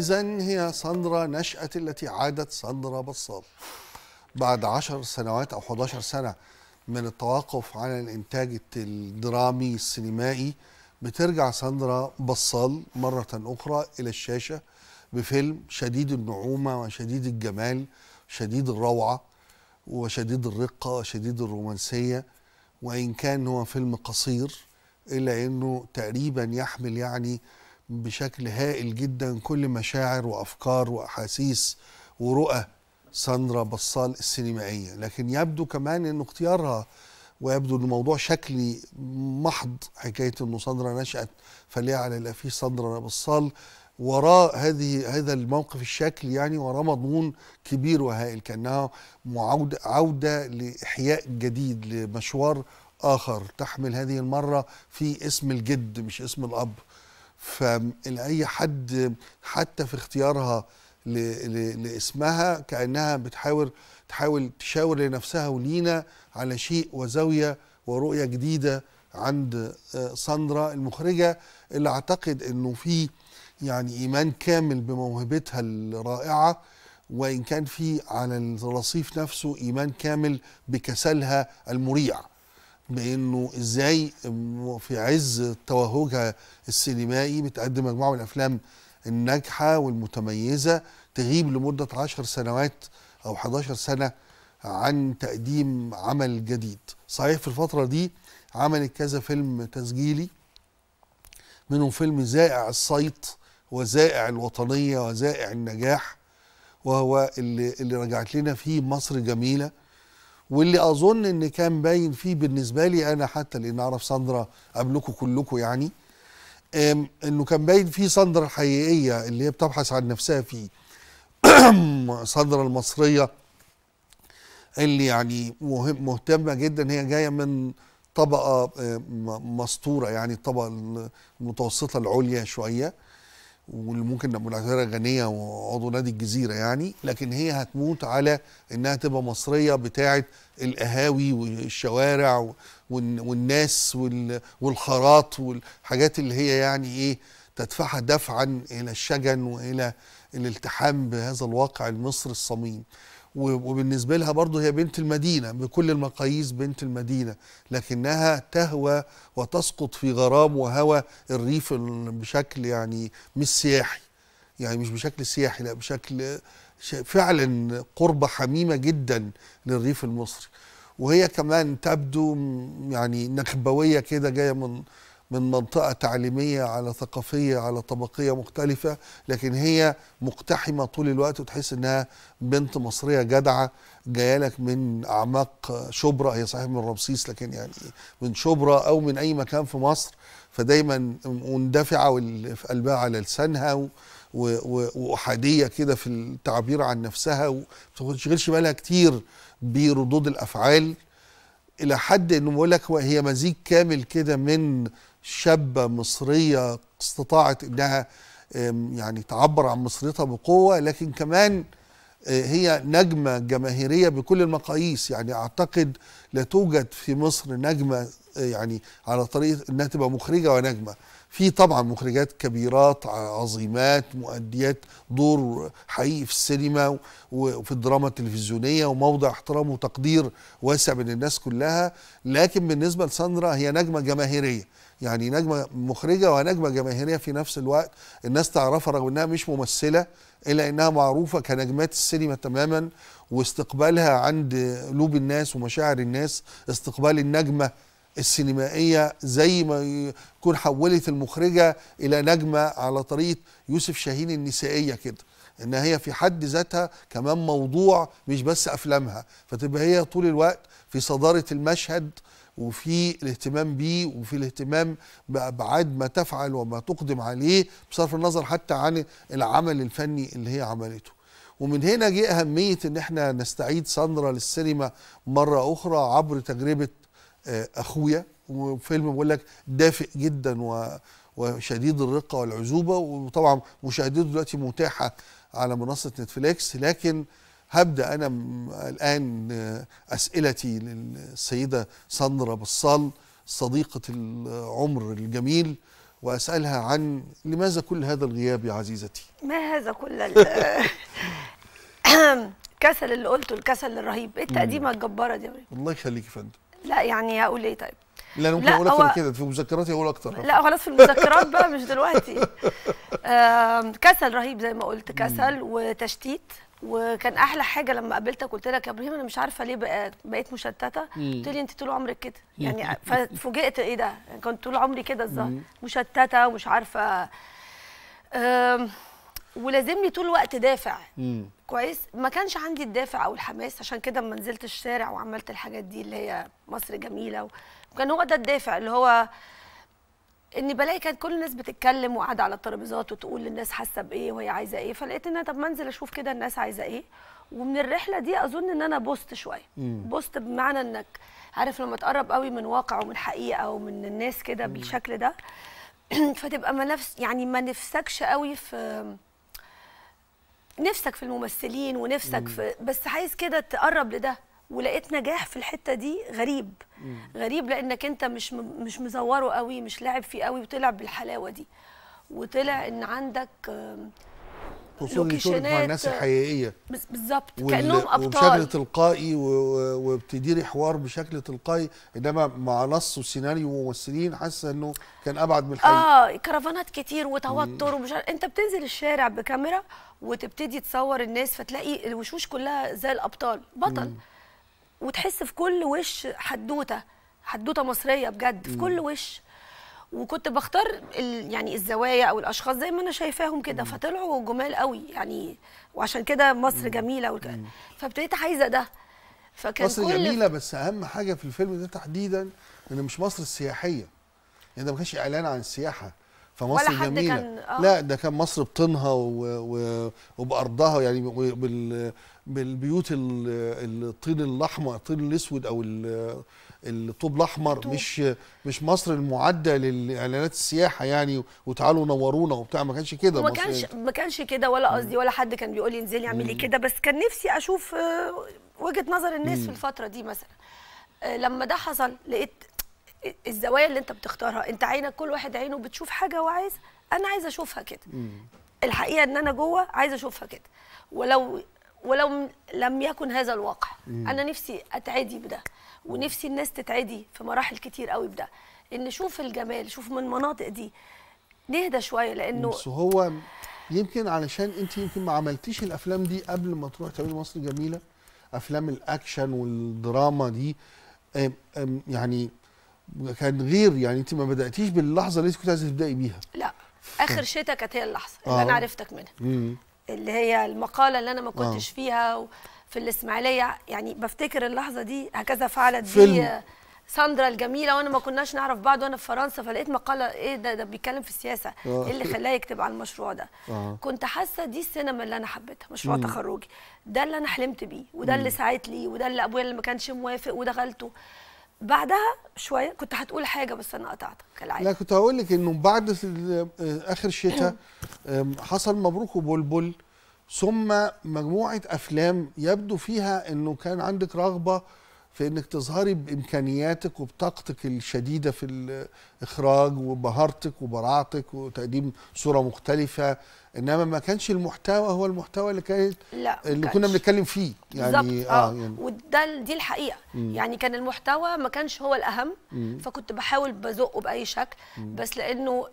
إذا هي ساندرا نشأة التي عادت ساندرا بصال بعد عشر سنوات أو 11 سنة من التوقف عن الإنتاج الدرامي السينمائي بترجع ساندرا بصال مرة أخرى إلى الشاشة بفيلم شديد النعومة وشديد الجمال شديد الروعة وشديد الرقة وشديد الرومانسية وإن كان هو فيلم قصير إلا أنه تقريبا يحمل يعني بشكل هائل جدا كل مشاعر وافكار واحاسيس ورؤى ساندرا بصال السينمائيه لكن يبدو كمان ان اختيارها ويبدو ان الموضوع شكلي محض حكايه انه ساندرا نشات فليه على في ساندرا بصال وراء هذه هذا الموقف الشكل يعني وراء مضمون كبير وهائل كانها معودة عوده لاحياء جديد لمشوار اخر تحمل هذه المره في اسم الجد مش اسم الاب فأي حد حتى في اختيارها لاسمها كأنها بتحاول تحاول تشاور لنفسها ولينا على شيء وزاوية ورؤية جديدة عند آه، ساندرا المخرجة اللي أعتقد أنه في يعني إيمان كامل بموهبتها الرائعة وإن كان في على الرصيف نفسه إيمان كامل بكسلها المريع بانه ازاي في عز توهجها السينمائي بتقدم مجموعه من الافلام الناجحه والمتميزه تغيب لمده 10 سنوات او 11 سنه عن تقديم عمل جديد صحيح في الفتره دي عملت كذا فيلم تسجيلي منهم فيلم زائع الصيت وزائع الوطنيه وزائع النجاح وهو اللي, اللي رجعت لنا فيه مصر جميله واللي اظن ان كان باين فيه بالنسبه لي انا حتى لان اعرف ساندرا قبلكم كلكم يعني انه كان باين فيه ساندرا الحقيقيه اللي هي بتبحث عن نفسها فيه ساندرا المصريه اللي يعني مهم مهتمه جدا هي جايه من طبقه مستوره يعني الطبقه المتوسطه العليا شويه واللي ممكن نبقى نعتبرها غنيه وعضو نادي الجزيره يعني لكن هي هتموت على انها تبقى مصريه بتاعه القهاوي والشوارع والناس والخراط والحاجات اللي هي يعني ايه تدفعها دفعا الى الشجن والى الالتحام بهذا الواقع المصري الصميم وبالنسبة لها برضه هي بنت المدينة بكل المقاييس بنت المدينة لكنها تهوى وتسقط في غرام وهوى الريف بشكل يعني مش سياحي يعني مش بشكل سياحي لا بشكل فعلا قربة حميمة جدا للريف المصري وهي كمان تبدو يعني نخبوية كده جاية من من منطقة تعليمية على ثقافية على طبقية مختلفة لكن هي مقتحمة طول الوقت وتحس إنها بنت مصرية جدعة جاية لك من أعماق شبرا هي صحيح من رمسيس لكن يعني من شبرا أو من أي مكان في مصر فدايما مندفعة واللي في قلبها على لسانها وأحادية كده في التعبير عن نفسها وما تشغلش بالها كتير بردود الأفعال الى حد انه بيقول لك هي مزيج كامل كده من شابه مصريه استطاعت انها يعني تعبر عن مصريتها بقوه لكن كمان آه، هي نجمه جماهيريه بكل المقاييس يعني اعتقد لا توجد في مصر نجمه آه، يعني على طريقه انها تبقى مخرجه ونجمه في طبعا مخرجات كبيرات عظيمات مؤديات دور حقيقي في السينما وفي الدراما التلفزيونيه وموضع احترام وتقدير واسع بين الناس كلها لكن بالنسبه لساندرا هي نجمه جماهيريه يعني نجمه مخرجه ونجمه جماهيريه في نفس الوقت الناس تعرفها رغم انها مش ممثله الا انها معروفه كنجمات السينما تماما واستقبالها عند قلوب الناس ومشاعر الناس استقبال النجمه السينمائية زي ما يكون حولت المخرجة إلى نجمة على طريقة يوسف شاهين النسائية كده إن هي في حد ذاتها كمان موضوع مش بس أفلامها فتبقى هي طول الوقت في صدارة المشهد وفي الاهتمام بيه وفي الاهتمام بأبعاد ما تفعل وما تقدم عليه بصرف النظر حتى عن العمل الفني اللي هي عملته ومن هنا جه أهمية إن احنا نستعيد ساندرا للسينما مرة أخرى عبر تجربة آه، اخويا وفيلم بقول لك دافئ جدا وشديد الرقه والعزوبه وطبعا مشاهدته دلوقتي متاحه على منصه نتفليكس لكن هبدا انا الان آه، اسئلتي للسيده ساندرا بصال صديقه العمر الجميل واسالها عن لماذا كل هذا الغياب يا عزيزتي؟ ما هذا كل الكسل اللي قلته الكسل الرهيب، ايه التقديمه الجباره دي يا والله يخليك يا فندم لا يعني هقول ايه طيب لا ممكن اقول اكتر كده في مذكراتي اقول اكتر لا خلاص في المذكرات بقى مش دلوقتي كسل رهيب زي ما قلت كسل وتشتيت وكان احلى حاجه لما قابلتك قلت لك يا ابراهيم انا مش عارفه ليه بقيت, بقيت مشتته قلت لي انت طول عمرك كده يعني ففوجئت ايه ده كنت طول عمري كده الظاهر مشتته ومش عارفه ولازمني طول الوقت دافع مم. كويس ما كانش عندي الدافع او الحماس عشان كده اما نزلت الشارع وعملت الحاجات دي اللي هي مصر جميله وكان هو ده الدافع اللي هو اني بلاقي كانت كل الناس بتتكلم وقاعده على الترابيزات وتقول للناس حاسه بايه وهي عايزه ايه فلقيت ان انا طب ما انزل اشوف كده الناس عايزه ايه ومن الرحله دي اظن ان انا بوست شويه بوست بمعنى انك عارف لما تقرب قوي من واقع ومن حقيقه ومن الناس كده بالشكل ده فتبقى ما نفس يعني ما نفسكش قوي في نفسك في الممثلين ونفسك في بس عايز كده تقرب لده ولقيت نجاح في الحته دي غريب غريب لانك انت مش مش مزوره قوي مش لاعب فيه قوي وطلع بالحلاوه دي وطلع ان عندك خصوصا شغلك مع الناس الحقيقيه بالظبط كانهم ابطال وبشكل تلقائي وبتديري حوار بشكل تلقائي انما مع نص وسيناريو وممثلين حاسه انه كان ابعد من الحقيقه اه كرفانات كتير وتوتر ومش انت بتنزل الشارع بكاميرا وتبتدي تصور الناس فتلاقي الوشوش كلها زي الابطال بطل مم. وتحس في كل وش حدوته حدوته مصريه بجد في مم. كل وش وكنت بختار يعني الزوايا او الاشخاص زي ما انا شايفاهم كده فطلعوا جمال قوي يعني وعشان كده مصر جميله فابتديت عايزه ده فكان مصر جميله بس اهم حاجه في الفيلم ده تحديدا ان مش مصر السياحيه يعني ده ما كانش اعلان عن السياحه فمصر ولا حد جميله كان آه. لا ده كان مصر بطينها و... و... وبارضها يعني بال... بالبيوت الطين الاحمر الطين الاسود او ال... الطوب الاحمر مش مش مصر المعده للاعلانات السياحه يعني وتعالوا نورونا وبتاع ما كانش كده ما كانش ما كانش كده ولا قصدي ولا حد كان بيقول لي انزلي اعملي كده بس كان نفسي اشوف آه، وجهه نظر الناس في الفتره دي مثلا آه، لما ده حصل لقيت الزوايا اللي انت بتختارها انت عينك كل واحد عينه بتشوف حاجه وعايز انا عايزه اشوفها كده الحقيقه ان انا جوه عايزه اشوفها كده ولو ولو لم يكن هذا الواقع انا نفسي اتعدي بده ونفسي الناس تتعدي في مراحل كتير قوي بده ان شوف الجمال شوف من المناطق دي نهدى شويه لانه بس هو يمكن علشان انت يمكن ما عملتيش الافلام دي قبل ما تروح تعملي مصر جميله افلام الاكشن والدراما دي أم أم يعني كان غير يعني انت ما بداتيش باللحظه اللي انت كنت عايزه تبداي بيها لا اخر شتاء كانت هي اللحظه اللي آه. انا عرفتك منها مم. اللي هي المقاله اللي انا ما كنتش آه. فيها و... في الاسماعيليه يعني بفتكر اللحظه دي هكذا فعلت دي ساندرا الجميله وانا ما كناش نعرف بعض وانا في فرنسا فلقيت مقاله ايه ده ده بيتكلم في السياسه آه. ايه اللي خلاه يكتب على المشروع ده أوه. كنت حاسه دي السينما اللي انا حبيتها مشروع مم. تخرجي ده اللي انا حلمت بيه وده مم. اللي ساعدت لي وده اللي ابويا اللي ما كانش موافق ودخلته بعدها شويه كنت هتقول حاجه بس انا قطعتك كالعاده لا كنت هقول لك انه بعد آه، اخر شتاء حصل مبروك وبلبل ثم مجموعه افلام يبدو فيها انه كان عندك رغبه في انك تظهري بامكانياتك وبطاقتك الشديده في الاخراج وبهارتك وبراعتك وتقديم صوره مختلفه انما ما كانش المحتوى هو المحتوى اللي كانت لا اللي كنا بنتكلم فيه يعني اه, آه يعني وده دي الحقيقه مم. يعني كان المحتوى ما كانش هو الاهم مم. فكنت بحاول بزقه باي شكل مم. بس لانه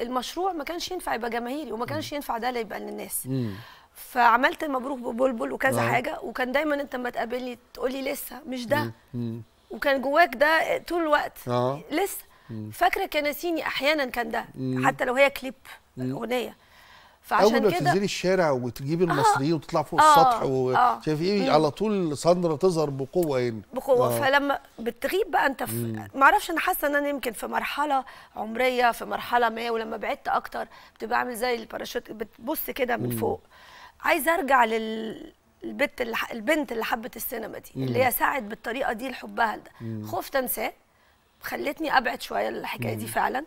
المشروع ما كانش ينفع يبقى جماهيري وما كانش ينفع ده اللي يبقى للناس مم. فعملت المبروك ببلبل وكذا آه. حاجه وكان دايما انت لما تقابلني تقول لي لسه مش ده مم. وكان جواك ده طول الوقت آه. لسه فاكره كنسيني احيانا كان ده مم. حتى لو هي كليب اغنيه فعشان اول ما كده تنزلي الشارع وتجيبي آه. المصريين آه وتطلع فوق آه السطح وشايف آه. ايه على طول ساندرا تظهر بقوه هنا يعني. بقوه آه فلما بتغيب بقى انت في ما اعرفش انا حاسه ان انا يمكن في مرحله عمريه في مرحله ما ولما بعدت اكتر بتبقى عامل زي الباراشوت بتبص كده من مم. فوق عايزه ارجع لل البت اللي البنت اللي حبت السينما دي مم. اللي هي ساعد بالطريقه دي لحبها لده خفت انساه خلتني ابعد شويه الحكايه دي فعلا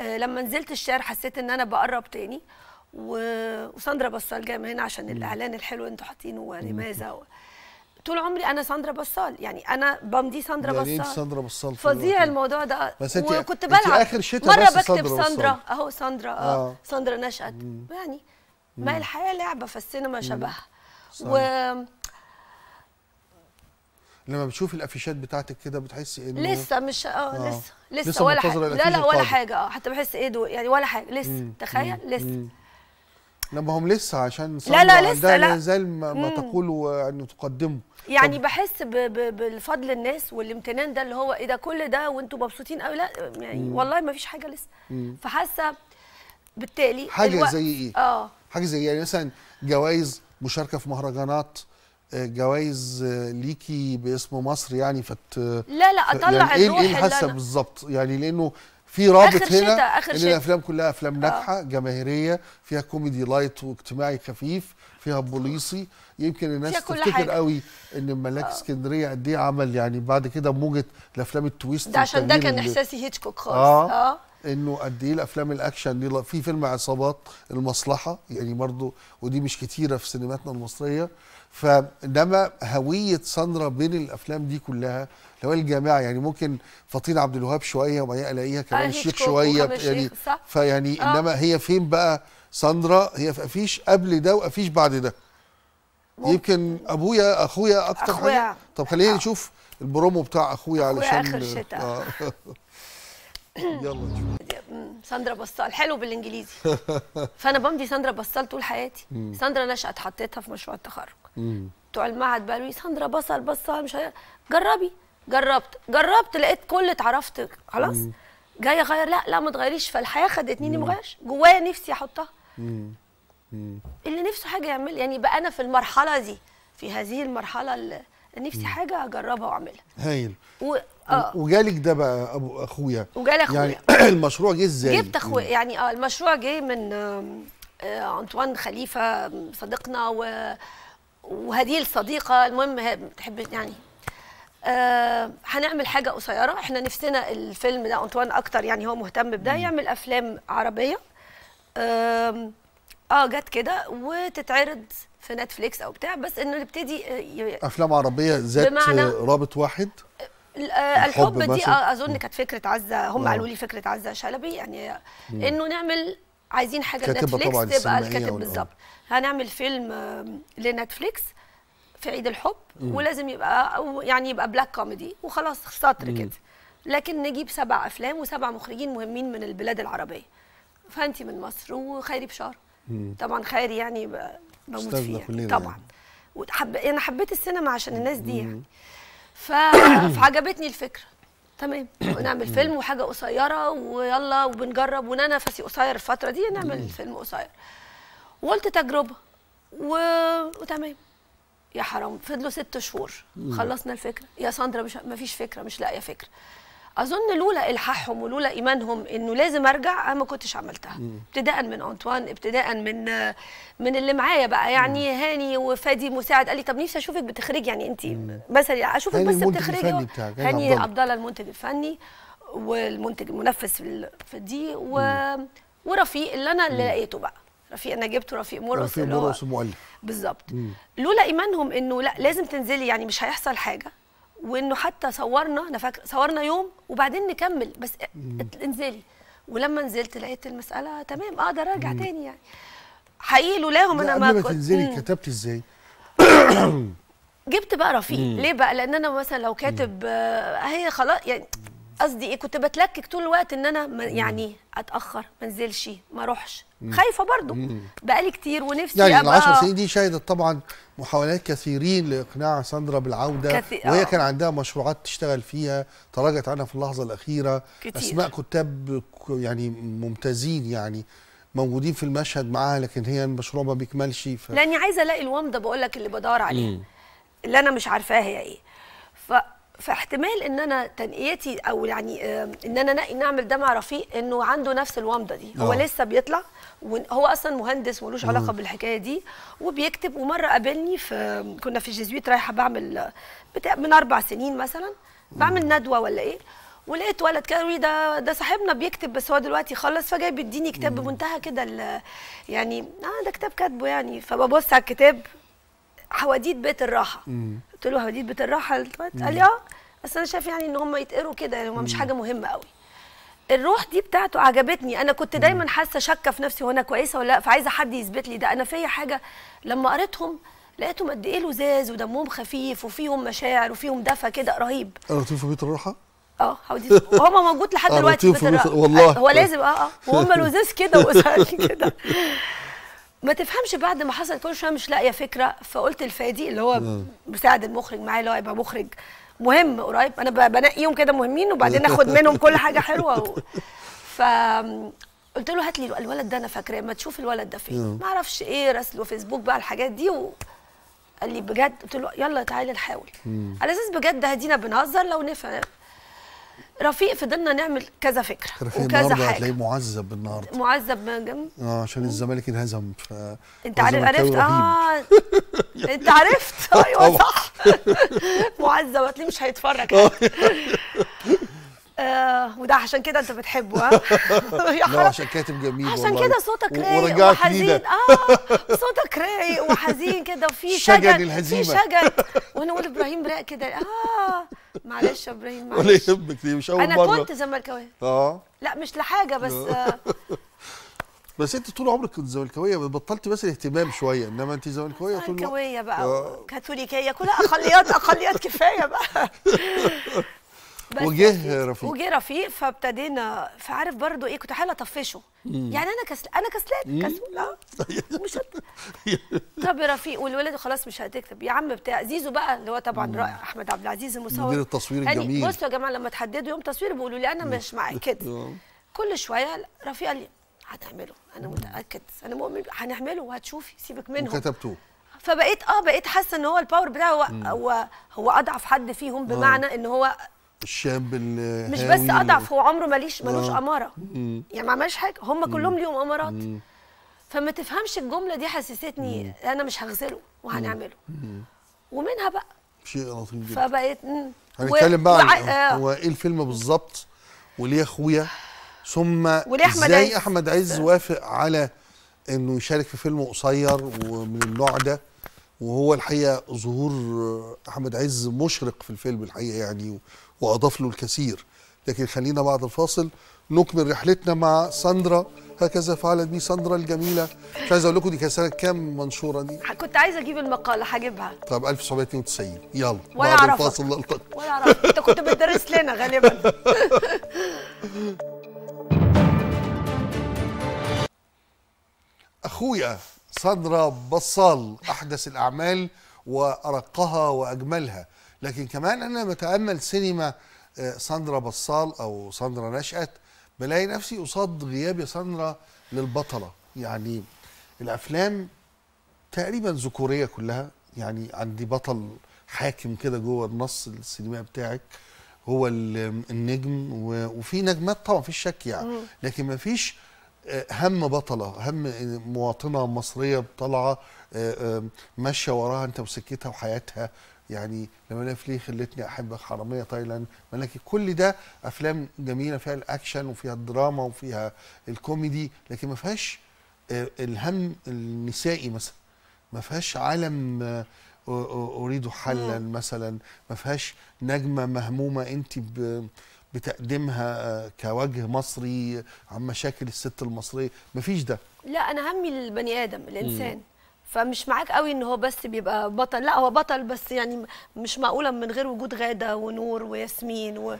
آه لما نزلت الشارع حسيت ان انا بقرب تاني و... وساندرا بصال جايه من هنا عشان مم. الاعلان الحلو انتوا حاطينه ولماذا و... طول عمري انا ساندرا بصال يعني انا بمضي ساندرا بصال يعني إيه ساندرا بصال فظيع الموضوع ده بس انت وكنت بلعب انت اخر مره بكتب ساندرا اهو ساندرا اه, آه. ساندرا نشأت يعني ما الحياه لعبه فالسينما شبهها و لما بتشوف الافيشات بتاعتك كده بتحسي انه لسه مش آه،, اه لسه لسه, لسه ولا حاجه لا لا ولا حاجه اه حتى بحس ايه دول يعني ولا حاجه لسه مم. تخيل مم. لسه لما هم لسه عشان لا لا لسه لا لازال ما, ما تقولوا انه تقدموا يعني طب. بحس ب ب بالفضل الناس والامتنان ده اللي هو ايه ده كل ده وانتم مبسوطين قوي لا يعني مم. والله ما فيش حاجه لسه فحاسه بالتالي حاجه زي ايه؟ اه حاجه زي يعني مثلا جوائز مشاركه في مهرجانات آه، جوائز آه، ليكي باسم مصر يعني فت لا لا اطلع يعني ايه, إيه الروح ايه حاسه بالظبط يعني لانه في رابط آخر هنا آخر ان الافلام كلها افلام آه. ناجحه آه. جماهيريه فيها كوميدي لايت واجتماعي خفيف فيها بوليسي يمكن الناس تفتكر حاجة. قوي ان ملاك اسكندريه آه. قد ايه عمل يعني بعد كده موجه الافلام التويست ده عشان ده كان احساسي هيتشكوك خالص اه, آه. انه قد ايه الافلام الاكشن دي في فيلم عصابات المصلحه يعني برضه ودي مش كتيره في سينماتنا المصريه فانما هويه ساندرا بين الافلام دي كلها اللي هو الجامعه يعني ممكن فطين عبد الوهاب شويه وبعدين الاقيها آه، كمان الشيخ شويه يعني فيعني آه. انما هي فين بقى ساندرا هي فيش قبل ده وافيش بعد ده ممكن. يمكن ابويا اخويا اكتر أخويا. حاجه طب خلينا آه. نشوف البرومو بتاع اخويا, أخويا علشان اخر شتاء آه. يلا نشوف ساندرا بصال حلو بالانجليزي فانا بمضي ساندرا بصال طول حياتي ساندرا نشأت حطيتها في مشروع التخرج بتوع المعهد بقى لي ساندرا بصل بصل مش إيه. جربي جربت جربت لقيت كل اتعرفت خلاص جايه اغير لا لا ما تغيريش فالحياه خدتني اني ما جوايا نفسي احطها اللي نفسه حاجه يعمل يعني بقى انا في المرحله دي في هذه المرحله اللي نفسي حاجه اجربها واعملها هايل اه وجالك ده بقى ابو اخويا وجالي اخويا يعني المشروع جه ازاي؟ جبت اخويا يعني اه المشروع جه من آه، انطوان خليفه صديقنا و وهديل صديقه المهم تحب يعني آه هنعمل حاجه قصيره احنا نفسنا الفيلم ده انطوان اكتر يعني هو مهتم بده يعمل افلام عربيه اه, آه جت كده وتتعرض في نتفليكس او بتاع بس انه نبتدي آه، افلام عربيه ذات رابط واحد آه، الحب, دي آه، اظن كانت فكره عزه هم آه. قالوا لي فكره عزه شلبي يعني انه نعمل عايزين حاجه نتفليكس تبقى الكاتب بالظبط هنعمل فيلم لنتفليكس في عيد الحب مم. ولازم يبقى يعني يبقى بلاك كوميدي وخلاص سطر كده لكن نجيب سبع افلام وسبع مخرجين مهمين من البلاد العربيه فانتي من مصر وخيري بشار مم. طبعا خيري يعني بموت فيه يعني. يعني. طبعا يعني. وحب... انا حبيت السينما عشان الناس دي يعني. مم. يعني فعجبتني الفكره تمام نعمل فيلم وحاجه قصيره ويلا وبنجرب وانا نفسي قصير الفتره دي نعمل فيلم قصير وقلت تجربه و... وتمام يا حرام فضلوا ست شهور خلصنا الفكره يا ساندرا مش مفيش فكره مش لاقيه فكره اظن لولا الحاحهم ولولا ايمانهم انه لازم ارجع انا ما كنتش عملتها ابتداء من انطوان ابتداء من من اللي معايا بقى يعني مم. هاني وفادي مساعد قال لي طب نفسي اشوفك بتخرجي يعني انت مثلا اشوفك بس بتخرجي هاني عبد الله المنتج الفني والمنتج المنفذ في دي و... ورفيق اللي انا اللي لقيته بقى رفيق انا جبته رفيق مرقص رفيق مرقص مؤلف بالظبط لولا ايمانهم انه لا لازم تنزلي يعني مش هيحصل حاجه وانه حتى صورنا انا فاكره صورنا يوم وبعدين نكمل بس انزلي ولما نزلت لقيت المساله تمام اقدر ارجع مم. تاني يعني حقيقي لولاهم انا ما كنت تنزلي كتبت ازاي؟ جبت بقى رفيق ليه بقى لان انا مثلا لو كاتب آه هي خلاص يعني قصدي ايه كنت بتلكك طول الوقت ان انا يعني اتاخر ما انزلش ما اروحش خايفه برضو بقالي كتير ونفسي يعني ابقى ال 10 سنين دي شهدت طبعا محاولات كثيرين لاقناع ساندرا بالعوده كثير. وهي آه. كان عندها مشروعات تشتغل فيها تراجعت عنها في اللحظه الاخيره كتير. اسماء كتاب يعني ممتازين يعني موجودين في المشهد معاها لكن هي المشروع ما بيكملش ف... لاني عايزه الاقي الومضه بقول لك اللي بدور عليها اللي انا مش عارفاها هي ايه ف فاحتمال ان انا تنقيتي او يعني ان انا نقي نعمل ده مع رفيق انه عنده نفس الومضه دي هو أوه. لسه بيطلع وهو اصلا مهندس ملوش علاقه بالحكايه دي وبيكتب ومره قابلني في كنا في الجزويت رايحه بعمل بتاع من اربع سنين مثلا بعمل ندوه ولا ايه ولقيت ولد كده ده ده صاحبنا بيكتب بس هو دلوقتي خلص فجاي بيديني كتاب بمنتهى كده يعني اه ده كتاب كاتبه يعني فببص على الكتاب حواديت بيت الراحه قلت له هديد بيت الراحه قال لي اه بس انا شايف يعني ان هم يتقروا كده يعني هم مش حاجه مهمه قوي الروح دي بتاعته عجبتني انا كنت دايما حاسه شاكه في نفسي وانا كويسه ولا لا فعايزه حد يثبت لي ده انا فيا حاجه لما قريتهم لقيتهم قد ايه لزاز ودمهم خفيف وفيهم مشاعر وفيهم دفى كده رهيب قريتهم في بيت الراحه اه هو موجود لحد آه، دلوقتي في بيت الراحه والله هو لازم اه اه وهم لزاز كده واسهل كده ما تفهمش بعد ما حصل كل شويه مش لاقيه فكره فقلت الفادي اللي هو مساعد المخرج معايا اللي هو يبقى مخرج مهم قريب انا بنقيهم كده مهمين وبعدين اخد منهم كل حاجه حلوه و... ف قلت له هات لي الولد ده انا فاكراه ما تشوف الولد ده فين ما اعرفش ايه راسله فيسبوك بقى الحاجات دي و... قال لي بجد قلت له يلا تعالى نحاول على اساس بجد هدينا بنهزر لو نفع رفيق فضلنا نعمل كذا فكره رفيق وكذا حاجه هتلاقيه معذب النهارده معذب جنب اه عشان الزمالك انهزم ف... انت عارف عرفت اه يعني انت عرفت ايوه صح معذب هتلاقيه مش هيتفرج آه وده عشان كده انت بتحبه ها يا حرام عشان كاتب جميل عشان كده صوتك رايق وحزين اه صوتك رايق وحزين كده وفي شجن في شجن وانا اقول ابراهيم رايق كده اه معلش يا ابراهيم معلش ولا يهمك دي مش اول مره انا كنت زملكاويه اه لا مش لحاجه بس آه بس انت طول عمرك كنت زملكاويه بطلت بس الاهتمام شويه انما انت زملكاويه طول زملكاويه بقى آه. كاثوليكيه كلها اقليات اقليات كفايه بقى وجه رفيق وجه رفيق فابتدينا فعارف برضو ايه كنت حاله اطفشه يعني انا كسل انا كسلان كسول اه مش هت... طب يا رفيق والولاد خلاص مش هتكتب يا عم بتاع زيزو بقى اللي هو طبعا رائع احمد عبد العزيز المصور مدير التصوير يعني الجميل بصوا يا جماعه لما تحددوا يوم تصوير بيقولوا لي انا مش معاك كده آه. كل شويه رفيق قال لي هتعمله انا متاكد انا مؤمن هنعمله وهتشوفي سيبك منهم كتبتوه فبقيت اه بقيت حاسه ان هو الباور بتاعه هو, هو هو اضعف حد فيهم آه. بمعنى ان هو الشاب اللي مش بس اضعف هو عمره ماليش ملوش آه. اماره يعني ما عملش حاجه هم كلهم ليهم امارات مم. فما تفهمش الجمله دي حسستني مم. انا مش هغزله وهنعمله مم. ومنها بقى شيء لطيف جدا فبقيت هنتكلم بقى آه. هو ايه الفيلم بالظبط وليه اخويا ثم وليه احمد ازاي عز. احمد عز وافق على انه يشارك في فيلم قصير ومن النوع ده وهو الحقيقه ظهور احمد عز مشرق في الفيلم الحقيقه يعني وأضاف له الكثير لكن خلينا بعد الفاصل نكمل رحلتنا مع ساندرا هكذا فعلت بي ساندرا الجميله عايز اقول لكم دي كانت سنه كام منشوره دي كنت عايزه اجيب المقاله هجيبها طب 1992 يلا ولا بعد الفاصل ولا اعرفك انت كنت بتدرس لنا غالبا اخويا ساندرا بصال احدث الاعمال وارقها واجملها لكن كمان انا بتامل سينما آه، ساندرا بصال او ساندرا نشأت بلاقي نفسي قصاد غياب يا ساندرا للبطله يعني الافلام تقريبا ذكوريه كلها يعني عندي بطل حاكم كده جوه النص السينمائي بتاعك هو النجم وفي نجمات طبعا مفيش شك يعني لكن مفيش آه، هم بطله هم مواطنه مصريه طالعه آه، ماشيه وراها انت وسكتها وحياتها يعني لملاف ليه خلتني احبك حراميه تايلاند ملكي كل ده افلام جميله فيها الاكشن وفيها الدراما وفيها الكوميدي لكن ما فيهاش الهم النسائي مثلا ما فيهاش عالم اريد حلا مثلا ما فيهاش نجمه مهمومه انت بتقدمها آه، كوجه مصري عن مشاكل الست المصريه مفيش ده لا انا همي البني ادم الانسان فمش معاك قوي ان هو بس بيبقى بطل لا هو بطل بس يعني مش معقوله من غير وجود غاده ونور وياسمين و...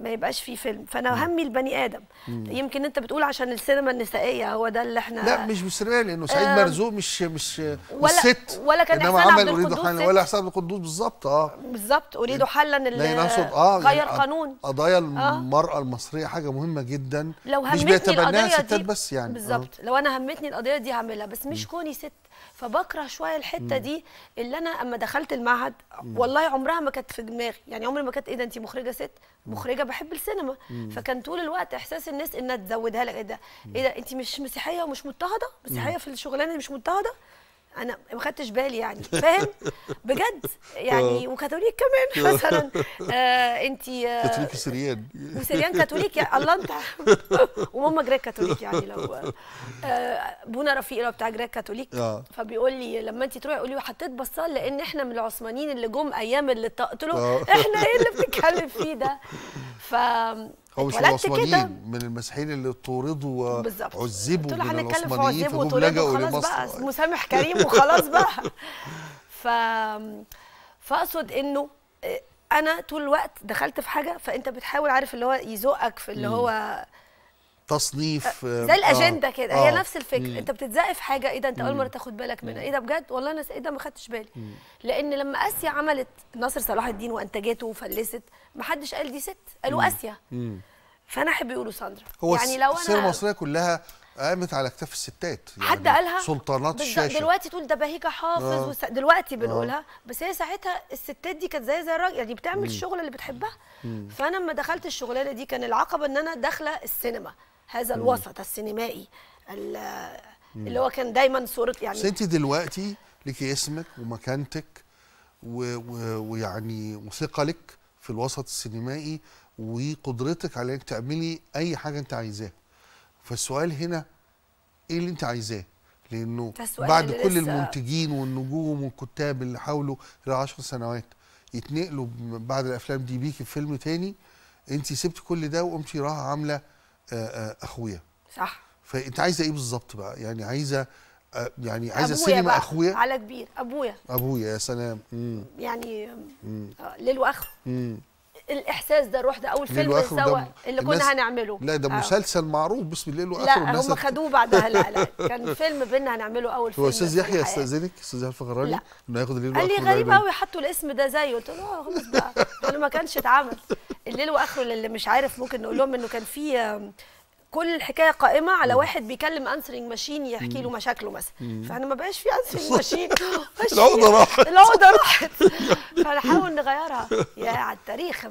ما يبقاش فيه فيلم فانا همي البني ادم مم. يمكن انت بتقول عشان السينما النسائيه هو ده اللي احنا لا مش بالسينما لانه سعيد آه. مرزوق مش مش ولا الست ولا كان انما عمل اريد حلا ولا حساب القدوس بالظبط اه بالظبط اريد حلا اللي اه غير يعني قانون قضايا آه. المراه المصريه حاجه مهمه جدا لو مش بيتبناها ستات بس يعني آه. بالظبط آه. لو انا همتني القضيه دي هعملها بس مش مم. كوني ست فبكره شويه الحته دي اللي انا اما دخلت المعهد والله عمرها ما كانت في دماغي يعني عمري ما كانت ايه ده انت مخرجه ست مخرجه بحب السينما مم. فكان طول الوقت احساس الناس انها تزودها لك ايه ده ايه ده انت مش مسيحيه ومش مضطهده مسيحيه في الشغلانه مش مضطهده انا ما خدتش بالي يعني فاهم بجد يعني آه. وكاثوليك كمان مثلا آه انت آه كاثوليك وسريان وسريان كاثوليك يعني الله انت وماما جريك كاثوليك يعني لو آه بونا رفيق بتاع جريك كاثوليك آه. فبيقول لي لما انت تروحي قولي وحطيت حطيت لان احنا من العثمانيين اللي جم ايام اللي قلت آه. احنا ايه اللي بتتكلم فيه ده ف هو مش العثمانيين من المسيحيين اللي طردوا وعذبوا من العثمانيين فهم لجأوا لمصر خلاص بقى مسامح كريم وخلاص بقى ف فاقصد انه آه، انا طول الوقت دخلت في حاجه فانت بتحاول عارف اللي هو يزقك في اللي هو تصنيف آه، زي آه، الاجنده آه كده آه هي نفس الفكره مم. انت بتتزقف حاجه ايه ده انت اول مره تاخد بالك منها ايه ده بجد والله انا ايه ده ما خدتش بالي مم. لان لما اسيا عملت ناصر صلاح الدين وانتجته وفلست ما حدش قال دي ست قالوا اسيا مم. فانا احب يقولوا ساندرا هو يعني لو انا المصريه كلها قامت على اكتاف الستات يعني حد قالها سلطانات الشاشه دلوقتي تقول ده بهيجه حافظ آه. دلوقتي آه. بنقولها آه. بس هي ساعتها الستات دي كانت زي زي الراجل يعني بتعمل الشغل اللي بتحبها مم. فانا لما دخلت الشغلانه دي كان العقبه ان انا داخله السينما هذا الوسط السينمائي اللي هو كان دايما صوره يعني بس انت دلوقتي ليكي اسمك ومكانتك ويعني وثقلك في الوسط السينمائي وقدرتك على انك تعملي اي حاجه انت عايزاها فالسؤال هنا ايه اللي انت عايزاه لانه بعد كل المنتجين والنجوم والكتاب اللي حاولوا العشر سنوات يتنقلوا بعد الافلام دي بيكي في فيلم تاني انت سبت كل ده وقمتي راها عامله آه، آه، اخويا صح فانت عايزه ايه بالظبط بقى يعني عايزه آه، يعني عايزه سينما اخويا على كبير ابويا ابويا يا سلام مم. يعني ليل واخره الاحساس ده الروح ده او الفيلم سوا اللي كنا هنعمله لا ده آه. مسلسل معروف بسم الله واخره لا هم خدوه بعدها لا لا كان فيلم بينا هنعمله اول فيلم هو استاذ يحيى استاذنك استاذ يحيى الفخراني انه هياخد الليل واخره قال لي غريب قوي حطوا الاسم ده زيه قلت له اه خلاص بقى ما كانش اتعمل الليل واخره اللي مش عارف ممكن نقول لهم انه كان في كل الحكايه قائمه على واحد بيكلم انسرنج ماشين يحكي له مشاكله مثلا فاحنا ما بقاش في انسرنج ماشين العقده راحت العقده راحت فنحاول نغيرها يا على التاريخ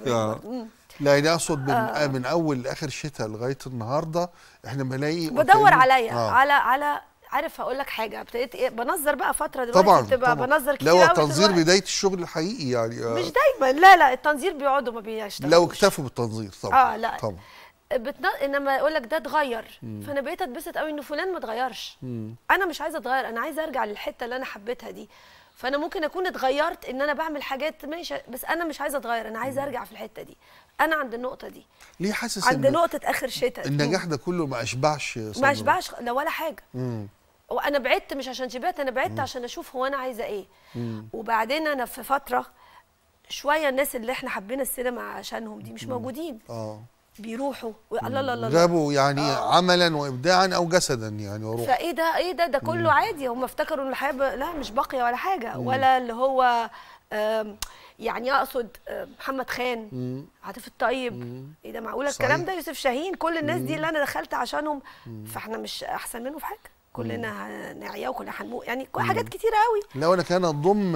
لا يعني اقصد من آه. من اول لاخر شتاء لغايه النهارده احنا بنلاقي بدور عليا آه. على على عارف هقول لك حاجه ابتديت ايه بنظر بقى فتره دلوقتي طبعا بتبقى طبعا بنظر كتير لو التنظير بدايه الشغل الحقيقي يعني آه. مش دايما لا لا التنظير بيقعدوا ما بيشتغلوش لو اكتفوا بالتنظير طبعا اه لا طبعا بتن... انما اقول لك ده اتغير فانا بقيت اتبسط قوي ان فلان ما اتغيرش انا مش عايزه اتغير انا عايزه ارجع للحته اللي انا حبيتها دي فانا ممكن اكون اتغيرت ان انا بعمل حاجات ماشي بس انا مش عايزه اتغير انا عايزه ارجع في الحته دي انا عند النقطه دي ليه حاسس عند إن نقطه اخر شتاء النجاح ده كله ما اشبعش ما اشبعش لا ولا حاجه مم. وانا بعدت مش عشان شبعت انا بعدت مم. عشان اشوف هو انا عايزه ايه مم. وبعدين انا في فتره شويه الناس اللي احنا حبينا السينما عشانهم دي مش موجودين اه بيروحوا الله الله الله جابوا يعني آه. عملا وابداعا او جسدا يعني وروح فايه ده ايه ده ده كله مم. عادي هم افتكروا ان الحياه ب... لا مش باقيه ولا حاجه مم. ولا اللي هو يعني اقصد محمد خان عاطف الطيب مم. ايه ده معقوله الكلام ده يوسف شاهين كل الناس مم. دي اللي انا دخلت عشانهم مم. فاحنا مش احسن منه في حاجه كلنا هنعيا وكلنا هنموت يعني حاجات كتيره قوي لا وانا كان اضم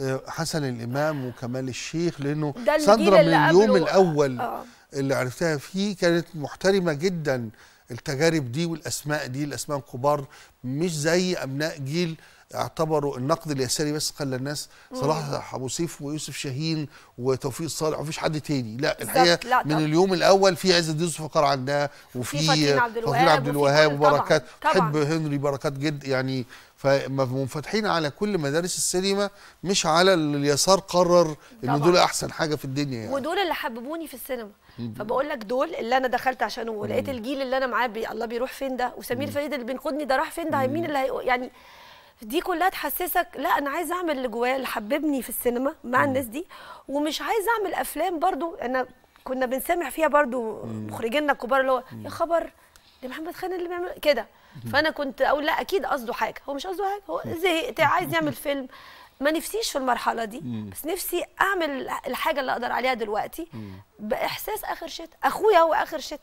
آه، حسن الامام وكمال الشيخ لانه ساندرا من اليوم الاول آه. اللي عرفتها فيه كانت محترمة جدا التجارب دي والأسماء دي الأسماء الكبار مش زي أبناء جيل اعتبروا النقد اليساري بس خلى الناس صلاح ابو سيف ويوسف شاهين وتوفيق صالح ومفيش حد تاني لا الحقيقه لا من اليوم الاول في عز الدين سفقر عندها وفي فضيل عبد الوهاب وبركات حب هنري بركات جد يعني فمنفتحين على كل مدارس السينما مش على اليسار قرر ان دول احسن حاجه في الدنيا يعني. ودول اللي حببوني في السينما فبقول لك دول اللي انا دخلت عشانه ولقيت الجيل اللي انا معاه بي الله بيروح فين ده وسمير فريد اللي بينقذني ده راح فين ده مين اللي هي... يعني دي كلها تحسسك لا انا عايز اعمل اللي جوايا اللي حببني في السينما مع الناس دي ومش عايز اعمل افلام برضو انا كنا بنسامح فيها برضو مخرجينا الكبار اللي هو يا خبر ده محمد خان اللي بيعمل كده فانا كنت اقول لا اكيد قصده حاجه هو مش قصده حاجه هو زهقت عايز يعمل فيلم ما نفسيش في المرحله دي بس نفسي اعمل الحاجه اللي اقدر عليها دلوقتي باحساس اخر شتاء اخويا هو اخر شتاء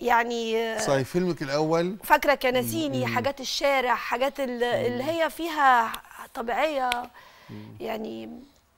يعني صحيح فيلمك الاول فاكره كناسيني حاجات الشارع حاجات اللي هي فيها طبيعيه يعني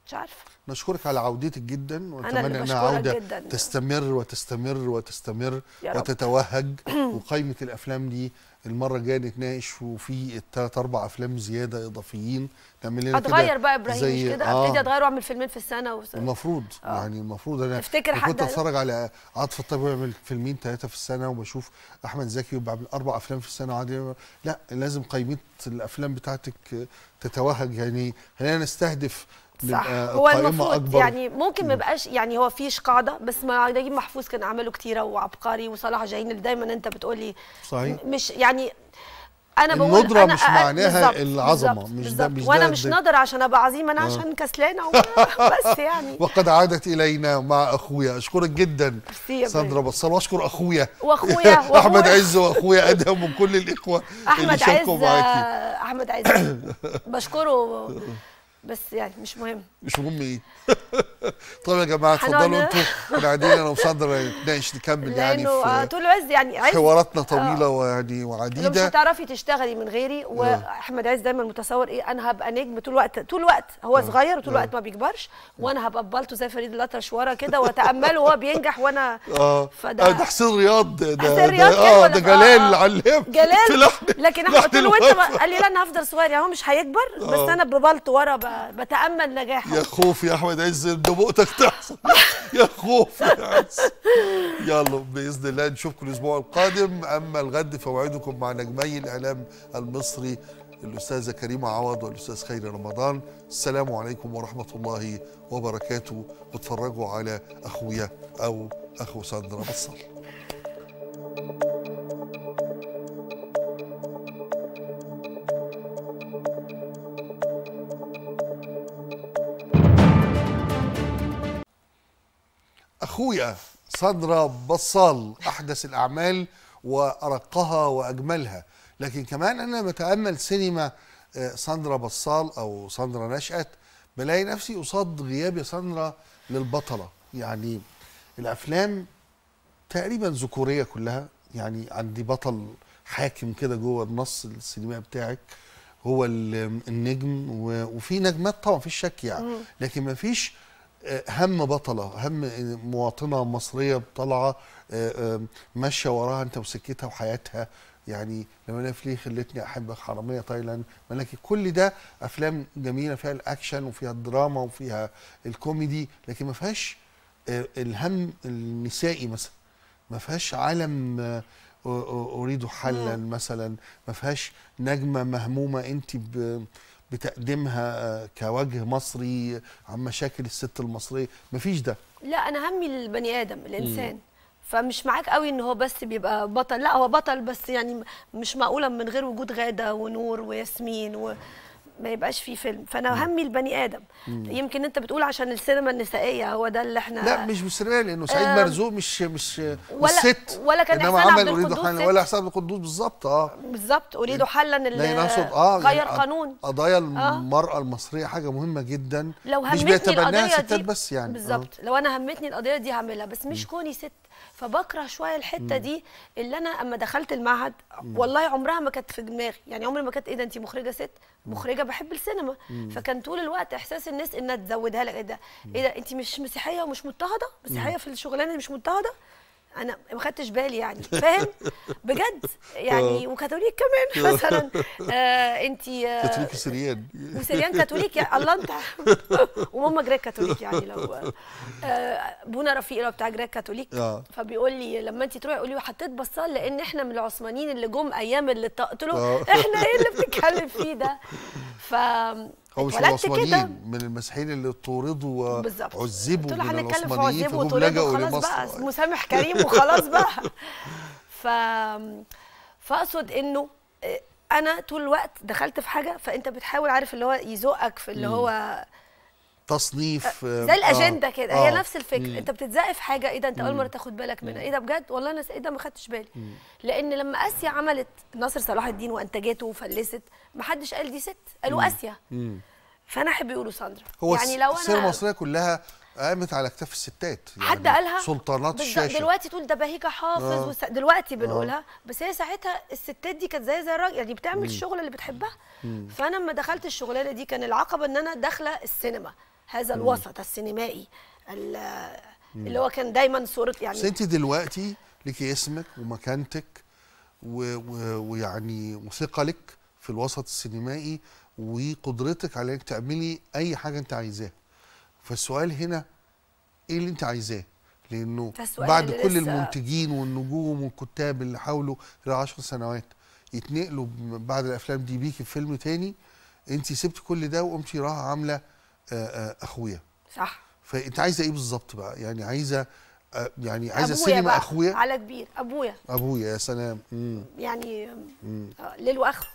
مش عارفه نشكرك على عودتك جدا واتمنى انها عوده جداً. تستمر وتستمر وتستمر وتتوهج وقائمه الافلام دي المره الجايه نتناقش وفي الثلاث اربع افلام زياده اضافيين نعمل لنا اتغير بقى ابراهيم زي مش كده آه. ابتدي اتغير واعمل فيلمين في السنه وسنة. المفروض آه. يعني المفروض انا تفتكر حد كنت اتفرج على عاطف الطيب بيعمل فيلمين ثلاثه في السنه وبشوف احمد زكي بيعمل اربع افلام في السنه عادي لا لازم قيمه الافلام بتاعتك تتوهج يعني خلينا نستهدف صح هو المفروض يعني ممكن ما يبقاش يعني هو فيش قاعده بس ما نجيب محفوظ كان عمله كتيره وعبقري وصلاح جاهين اللي دايما انت لي صحيح مش يعني انا بقول الندره أنا مش معناها بالزبط العظمه بالزبط مش بالزبط ده مش وانا ده مش نادر عشان ابقى عظيمه انا آه. عشان كسلانه بس يعني وقد عادت الينا مع اخويا اشكرك جدا ساندرا بصال واشكر اخويا واخويا احمد عز واخويا ادهم وكل الاخوه اللي شاركوا معاكي احمد عز احمد عز بشكره بس يعني مش مهم مش مهم ايه طيب يا جماعه اتفضلوا انتوا قاعدين انا وصدر نتناقش نكمل يعني في آه، طول العز يعني عز حواراتنا آه، طويله ويعني وعديده مش هتعرفي تشتغلي من غيري نعم. واحمد عز دايما متصور ايه انا هبقى نجم طول الوقت طول الوقت هو نعم. صغير وطول نعم. الوقت ما بيكبرش وانا هبقى ببلطو زي فريد الاطرش ورا كده واتامله وهو بينجح وانا آه. اه ده حسين رياض ده ده اه ده جلال علم جلال لكن احمد طول وانت قال لي لا انا هفضل صغير يعني هو مش هيكبر بس انا ببلطو ورا بتامل نجاحه يا خوف يا احمد عز بؤتك تحصل يا خوف يا عز يلا باذن الله نشوفكم الاسبوع القادم اما الغد فوعدكم مع نجمي الاعلام المصري الاستاذه كريمه عوض والاستاذ خيري رمضان السلام عليكم ورحمه الله وبركاته واتفرجوا على اخويا او اخو ساندرا بصل اخويا صدر بصال احدث الاعمال وارقها واجملها لكن كمان انا بتامل سينما ساندرا آه، بصال او ساندرا نشأت بلاقي نفسي قصاد غياب يا ساندرا للبطله يعني الافلام تقريبا ذكوريه كلها يعني عندي بطل حاكم كده جوه النص السينمائي بتاعك هو النجم وفي نجمات طبعا مفيش شك يعني لكن مفيش هم بطله هم مواطنه مصريه طالعه آه، ماشيه وراها انت وسكتها وحياتها يعني لما انا ليه خلتني احبك حراميه تايلاند ملكي كل ده افلام جميله فيها الاكشن وفيها الدراما وفيها الكوميدي لكن ما فيهاش آه، الهم النسائي مثلا ما فيهاش عالم آه، اريد حلا مثلا ما فيهاش نجمه مهمومه انت بتقديمها كوجه مصري عن مشاكل الست المصريه مفيش ده لا انا همي البني ادم الانسان مم. فمش معاك قوي ان هو بس بيبقى بطل لا هو بطل بس يعني مش معقوله من غير وجود غاده ونور وياسمين و... ما يبقاش فيه فيلم فانا همي البني ادم مم. يمكن انت بتقول عشان السينما النسائيه هو ده اللي احنا لا مش بالسينما لانه سعيد آه مرزوق مش مش ولا ست ولا كان إنما عمل اريد القدوس ولا حساب القدوس بالظبط اه بالظبط اريد حلا اللي يعني آه غير يعني قانون قضايا آه. المراه المصريه حاجه مهمه جدا لو همتني مش بيتبناها ستات بس يعني آه. بالظبط آه. لو انا همتني القضيه دي هعملها بس مش كوني ست فبكره شويه الحته دي اللي انا اما دخلت المعهد والله عمرها ما كانت في دماغي يعني عمري ما كانت ايه ده انت مخرجه ست مخرجه بحب السينما فكان طول الوقت احساس الناس انها تزودها لك ايه ده ايه ده انت مش مسيحيه ومش مضطهده مسيحيه في الشغلانه مش مضطهده انا ما خدتش بالي يعني فاهم بجد يعني آه. وكاثوليك كمان آه. مثلا آه انت آه كاثوليك وسريان وسريان كاثوليك يعني الله انت وماما جراك كاثوليك يعني لو آه بونا رفيق لو بتاع جراك كاثوليك آه. فبيقول لي لما انت تروحي قولي له حطيت بصال لان احنا من العثمانيين اللي جم ايام اللي تقتلوا احنا ايه اللي بتتكلم فيه ده ف هو مش العثمانيين من المسيحيين اللي طردوا وعذبوا من العثمانيين فهم لجأوا لمصر خلاص بقى مسامح كريم وخلاص بقى ف فاقصد انه آه، انا طول الوقت دخلت في حاجه فانت بتحاول عارف اللي هو يزقك في اللي هو تصنيف آه، آه، زي الاجنده آه كده آه هي نفس الفكره مم. انت بتتزقف حاجه ايه ده انت اول مره تاخد بالك منها ايه ده بجد والله انا ايه ده ما خدتش بالي مم. لان لما اسيا عملت ناصر صلاح الدين وانتجته وفلست ما حدش قال دي ست قالوا مم. اسيا مم. فانا احب يقولوا ساندرا هو يعني لو انا السيره المصريه كلها قامت على اكتاف الستات يعني حد قالها سلطانات الشاشه دلوقتي تقول ده بهيجه حافظ آه. دلوقتي آه. بنقولها آه. بس هي ساعتها الستات دي كانت زي زي الراجل يعني بتعمل الشغل اللي بتحبها مم. فانا لما دخلت الشغلانه دي كان العقبه ان انا داخله السينما هذا الوسط السينمائي اللي هو كان دايما صوره يعني بس انت دلوقتي ليكي اسمك ومكانتك ويعني وثقلك في الوسط السينمائي وقدرتك على انك تعملي اي حاجه انت عايزاها فالسؤال هنا ايه اللي انت عايزاه لانه بعد كل المنتجين والنجوم والكتاب اللي حاولوا ال10 سنوات يتنقلوا بعد الافلام دي بيكي في فيلم تاني انت سبت كل ده وقمتي راها عامله آه، آه، اخويا صح فانت عايزه ايه بالظبط بقى يعني عايزه آه، يعني عايزه سينما اخويا على كبير ابويا ابويا يا سلام مم. يعني ليل واخر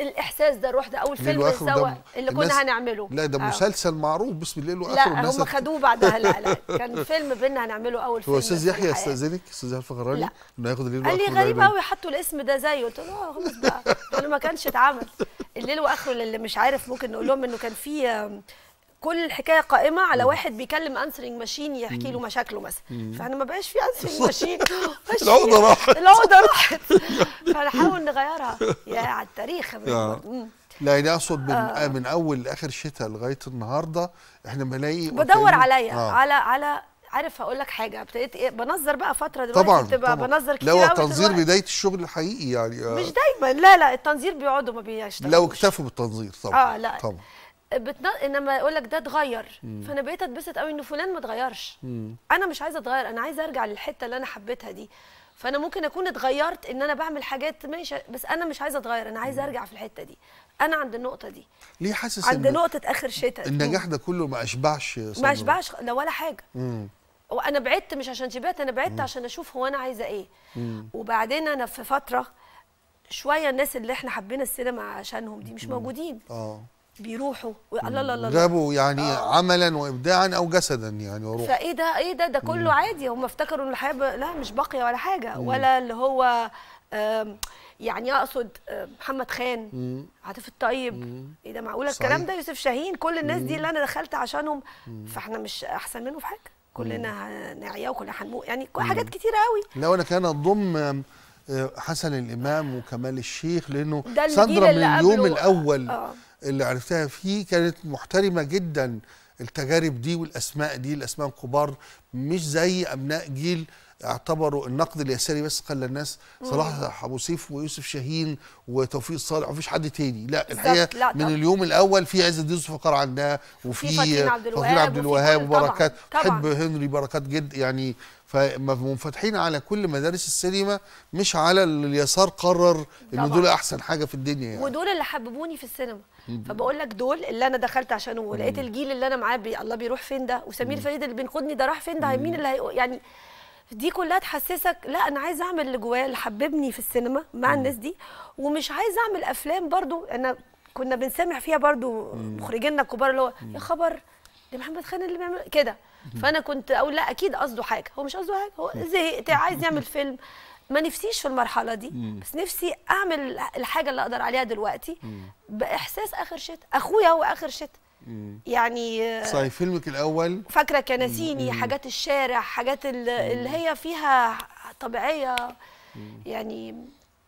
الاحساس ده الروح ده او الفيلم سوا اللي كنا هنعمله لا ده آه. مسلسل معروف بسم الله له لا هم خدوه بعدها لا لا كان فيلم بينا هنعمله اول فيلم هو استاذ يحيى استاذنك استاذ يحيى الفخراني انه ياخد الليل واخره قال لي غريب قوي حطوا الاسم ده زيه قلت له اه خلاص بقى ما كانش اتعمل الليل واخره للي مش عارف ممكن نقول لهم انه كان في كل الحكايه قائمه على واحد بيكلم انسرنج ماشين يحكي له مشاكله مثلا فاحنا ما بقاش في انسرنج ماشين العقده راحت العقده راحت فنحاول نغيرها يا على التاريخ آه. لا يعني اقصد من, آه. آه. من اول لاخر شتاء لغايه النهارده احنا بنلاقي بدور عليا آه. على على عارف هقول لك حاجه ابتديت ايه بنظر بقى فتره دلوقتي طبعا بتبقى طبعا. بنظر كتير لا التنظير بدايه الشغل الحقيقي يعني آه. مش دايما لا لا التنظير بيقعدوا ما بيشتغلوش لو اكتفوا بالتنظير طبعا اه لا طبعا بتن... انما يقول لك ده اتغير فانا بقيت اتبسط قوي ان فلان ما اتغيرش انا مش عايزه اتغير انا عايزه ارجع للحته اللي انا حبيتها دي فانا ممكن اكون اتغيرت ان انا بعمل حاجات ماشي بس انا مش عايزه اتغير انا عايزه ارجع في الحته دي انا عند النقطه دي ليه حاسس عند نقطه اخر شتاء النجاح ده كله ما اشبعش ما اشبعش لا ولا حاجه مم. وانا بعدت مش عشان شبعت انا بعدت عشان اشوف هو انا عايزه ايه مم. وبعدين انا في فتره شويه الناس اللي احنا حبينا السينما عشانهم دي مش مم. موجودين اه بيروحوا الله الله الله جابوا يعني آه. عملا وابداعا او جسدا يعني وروح فايه ده ايه ده ده كله مم. عادي هم افتكروا ان الحياه ب... لا مش باقيه ولا حاجه مم. ولا اللي هو يعني اقصد آه، محمد خان عاطف الطيب مم. ايه ده معقوله الكلام ده يوسف شاهين كل الناس مم. دي اللي انا دخلت عشانهم مم. فاحنا مش احسن منه في حاجه كلنا هنعياه وكلنا هنموت يعني حاجات كتيره قوي لو انا كان اضم آه، حسن الامام وكمال الشيخ لانه صدر من اليوم الاول آه. اللي عرفتها فيه كانت محترمه جدا التجارب دي والاسماء دي الاسماء الكبار مش زي ابناء جيل اعتبروا النقد اليساري بس خلى الناس صلاح ابو سيف ويوسف شاهين وتوفيق صالح ومفيش حد تاني لا الحقيقه لا من اليوم الاول في عز الدين يوسف عندها وفي فضيل عبد الوهاب وبركات حب هنري بركات جد يعني فمنفتحين على كل مدارس السينما مش على اليسار قرر ان دول احسن حاجه في الدنيا يعني ودول اللي حببوني في السينما فبقول لك دول اللي انا دخلت عشانه ولقيت الجيل اللي انا معاه بي الله بيروح فين ده وسمير فريد اللي بينقذني ده راح فين ده مين اللي هي يعني دي كلها تحسسك لا انا عايز اعمل اللي جوايا اللي حببني في السينما مع الناس دي ومش عايز اعمل افلام برضو انا كنا بنسمع فيها برضو مخرجينا الكبار اللي هو يا خبر ده محمد خان اللي بيعمل كده فانا كنت اقول لا اكيد قصده حاجه هو مش قصده حاجه هو زهقت عايز يعمل فيلم ما نفسيش في المرحله دي مم. بس نفسي اعمل الحاجه اللي اقدر عليها دلوقتي مم. باحساس اخر شتاء اخويا هو اخر شتاء يعني صحيح فيلمك الاول فاكره مم. حاجات الشارع حاجات اللي هي فيها طبيعيه يعني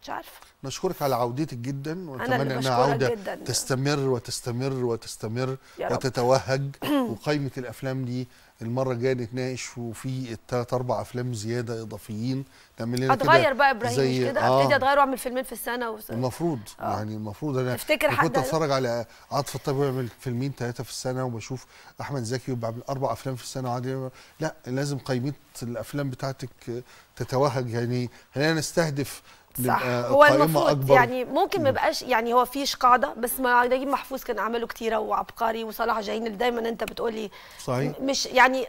مش عارفه نشكرك على عودتك جدا واتمنى انها عوده جداً. تستمر وتستمر وتستمر وتتوهج وقائمه الافلام دي المره الجايه نتناقش وفي الثلاث اربع افلام زياده اضافيين نعمل لنا اتغير بقى ابراهيم زي... مش كده آه. ابتدي اتغير واعمل فيلمين في السنه وس... المفروض آه. يعني المفروض انا افتكر كنت اتفرج على عاطف الطبيب يعمل فيلمين ثلاثه في السنه وبشوف احمد زكي بيعمل اربع افلام في السنه عادي لا لازم قائمه الافلام بتاعتك تتوهج يعني خلينا نستهدف صح هو المفروض أكبر. يعني ممكن ما يبقاش يعني هو فيش قاعده بس ما نجيب محفوظ كان عمله كتيره وعبقري وصلاح جاهين دايما انت بتقولي صحيح مش يعني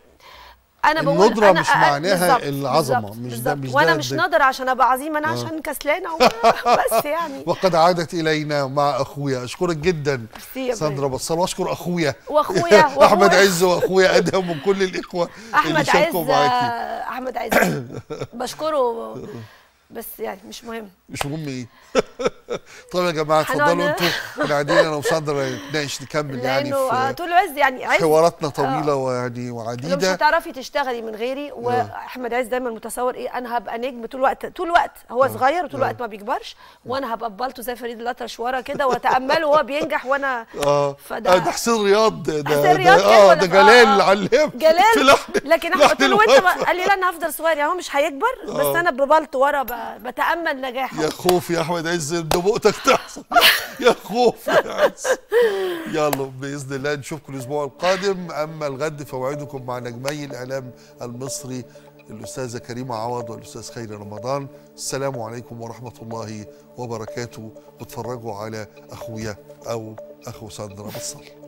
انا بقول الندرة أنا مش معناها بالزبط العظمه بالزبط مش ده مش وانا ده مش نادر عشان ابقى عظيم انا آه. عشان كسلانه بس يعني وقد عادت الينا مع اخويا اشكرك جدا ساندرا بصال واشكر اخويا واخويا احمد عز واخويا ادهم وكل الاخوه احمد اللي شاركوا معاكي احمد عز بشكره بس يعني مش مهم مش مهم ايه طيب يا جماعه اتفضلوا انتوا قاعدين انا وصدر نتناقش نكمل يعني في آه، طول عز يعني عز حواراتنا آه. طويله آه. ويعني وعديده مش هتعرفي تشتغلي من غيري نعم. واحمد عز دايما متصور ايه انا هبقى نجم طول الوقت طول الوقت هو نعم. صغير وطول الوقت نعم. ما بيكبرش وانا هبقى ببلطو زي فريد الاطرش ورا كده واتامله وهو بينجح وانا اه فده آه، ده حسين رياض ده ده, ده اه ده جلال آه. جلال لكن احمد قلت له قال لي لا انا هفضل صغير يعني هو مش هيكبر بس انا ببلطو ورا بقى بتامل نجاحه يا خوف يا احمد عز دموقتك تحصل يا خوف يا عز يلا باذن الله نشوفكم الاسبوع القادم اما الغد فوعدكم مع نجمي الاعلام المصري الاستاذه كريمه عوض والاستاذ خيري رمضان السلام عليكم ورحمه الله وبركاته واتفرجوا على اخويا او اخو ساندرا بصل